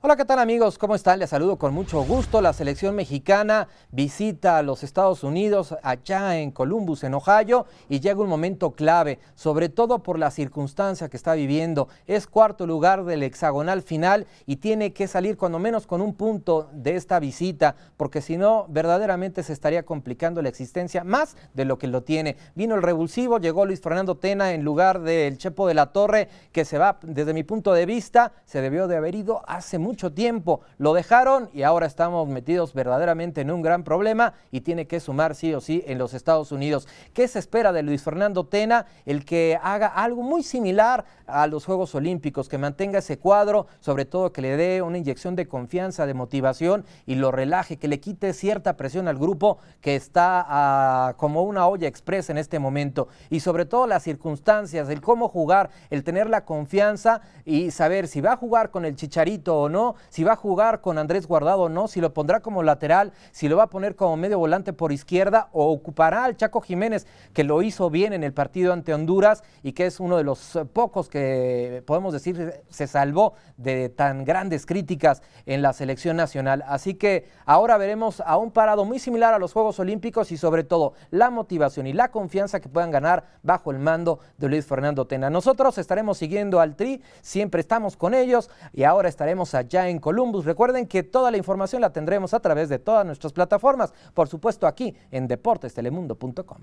Hola, ¿qué tal amigos? ¿Cómo están? Les saludo con mucho gusto. La selección mexicana visita a los Estados Unidos allá en Columbus, en Ohio, y llega un momento clave, sobre todo por la circunstancia que está viviendo. Es cuarto lugar del hexagonal final y tiene que salir cuando menos con un punto de esta visita, porque si no, verdaderamente se estaría complicando la existencia más de lo que lo tiene. Vino el revulsivo, llegó Luis Fernando Tena en lugar del Chepo de la Torre, que se va, desde mi punto de vista, se debió de haber ido hace mucho mucho tiempo. Lo dejaron y ahora estamos metidos verdaderamente en un gran problema y tiene que sumar sí o sí en los Estados Unidos. ¿Qué se espera de Luis Fernando Tena? El que haga algo muy similar a los Juegos Olímpicos, que mantenga ese cuadro, sobre todo que le dé una inyección de confianza, de motivación y lo relaje, que le quite cierta presión al grupo que está ah, como una olla expresa en este momento. Y sobre todo las circunstancias, el cómo jugar, el tener la confianza y saber si va a jugar con el chicharito o no si va a jugar con Andrés Guardado o no, si lo pondrá como lateral, si lo va a poner como medio volante por izquierda o ocupará al Chaco Jiménez, que lo hizo bien en el partido ante Honduras y que es uno de los eh, pocos que podemos decir se salvó de tan grandes críticas en la selección nacional. Así que ahora veremos a un parado muy similar a los Juegos Olímpicos y sobre todo la motivación y la confianza que puedan ganar bajo el mando de Luis Fernando Tena. Nosotros estaremos siguiendo al Tri, siempre estamos con ellos y ahora estaremos allí ya en Columbus. Recuerden que toda la información la tendremos a través de todas nuestras plataformas, por supuesto aquí en deportestelemundo.com.